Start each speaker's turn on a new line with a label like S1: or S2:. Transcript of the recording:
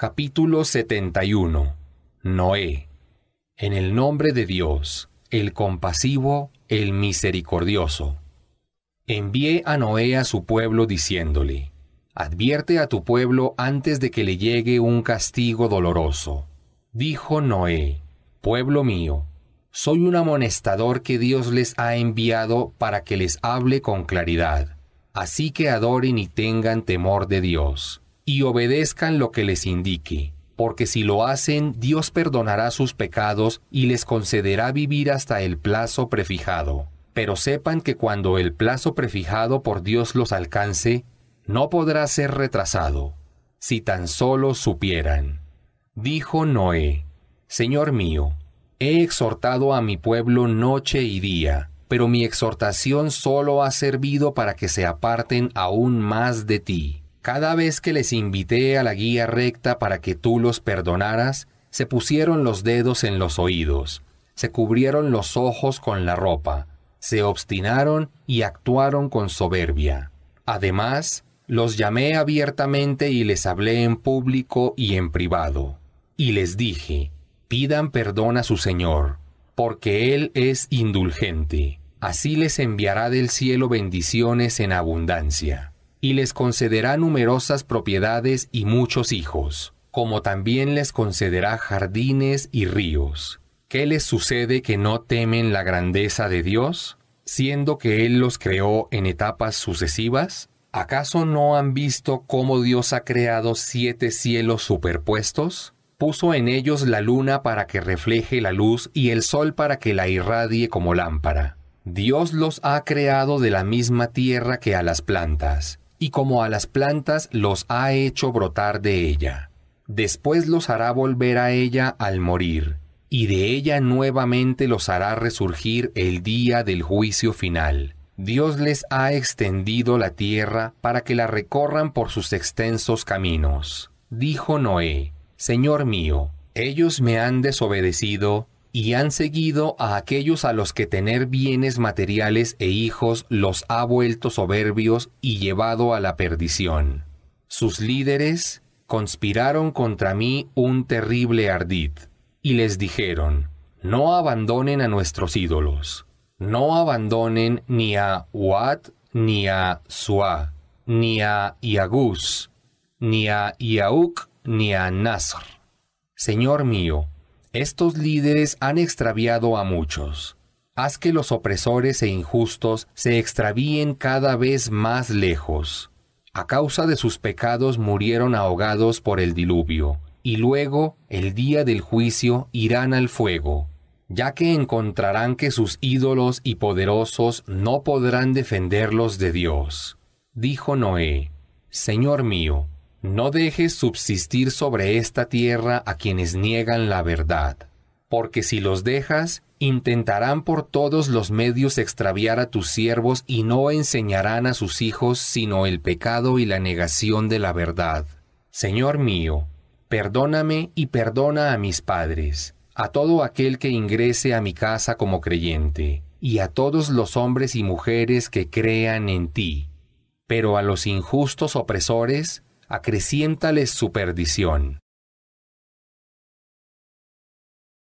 S1: Capítulo 71. Noé. En el nombre de Dios, el compasivo, el misericordioso. Envié a Noé a su pueblo diciéndole, Advierte a tu pueblo antes de que le llegue un castigo doloroso. Dijo Noé, Pueblo mío, soy un amonestador que Dios les ha enviado para que les hable con claridad, así que adoren y tengan temor de Dios y obedezcan lo que les indique, porque si lo hacen, Dios perdonará sus pecados y les concederá vivir hasta el plazo prefijado. Pero sepan que cuando el plazo prefijado por Dios los alcance, no podrá ser retrasado, si tan solo supieran. Dijo Noé, Señor mío, he exhortado a mi pueblo noche y día, pero mi exhortación solo ha servido para que se aparten aún más de ti. Cada vez que les invité a la guía recta para que tú los perdonaras, se pusieron los dedos en los oídos, se cubrieron los ojos con la ropa, se obstinaron y actuaron con soberbia. Además, los llamé abiertamente y les hablé en público y en privado. Y les dije, pidan perdón a su Señor, porque Él es indulgente. Así les enviará del cielo bendiciones en abundancia y les concederá numerosas propiedades y muchos hijos, como también les concederá jardines y ríos. ¿Qué les sucede que no temen la grandeza de Dios, siendo que Él los creó en etapas sucesivas? ¿Acaso no han visto cómo Dios ha creado siete cielos superpuestos? Puso en ellos la luna para que refleje la luz y el sol para que la irradie como lámpara. Dios los ha creado de la misma tierra que a las plantas, y como a las plantas los ha hecho brotar de ella. Después los hará volver a ella al morir, y de ella nuevamente los hará resurgir el día del juicio final. Dios les ha extendido la tierra para que la recorran por sus extensos caminos. Dijo Noé, Señor mío, ellos me han desobedecido, y han seguido a aquellos a los que tener bienes materiales e hijos los ha vuelto soberbios y llevado a la perdición. Sus líderes conspiraron contra mí un terrible ardid, y les dijeron, no abandonen a nuestros ídolos, no abandonen ni a Wat, ni a Suá, ni a Iaguz, ni a Iauk, ni a Nasr. Señor mío, estos líderes han extraviado a muchos. Haz que los opresores e injustos se extravíen cada vez más lejos. A causa de sus pecados murieron ahogados por el diluvio, y luego, el día del juicio, irán al fuego, ya que encontrarán que sus ídolos y poderosos no podrán defenderlos de Dios. Dijo Noé, Señor mío, no dejes subsistir sobre esta tierra a quienes niegan la verdad, porque si los dejas, intentarán por todos los medios extraviar a tus siervos y no enseñarán a sus hijos sino el pecado y la negación de la verdad. Señor mío, perdóname y perdona a mis padres, a todo aquel que ingrese a mi casa como creyente, y a todos los hombres y mujeres que crean en ti. Pero a los injustos opresores, acreciéntales su perdición.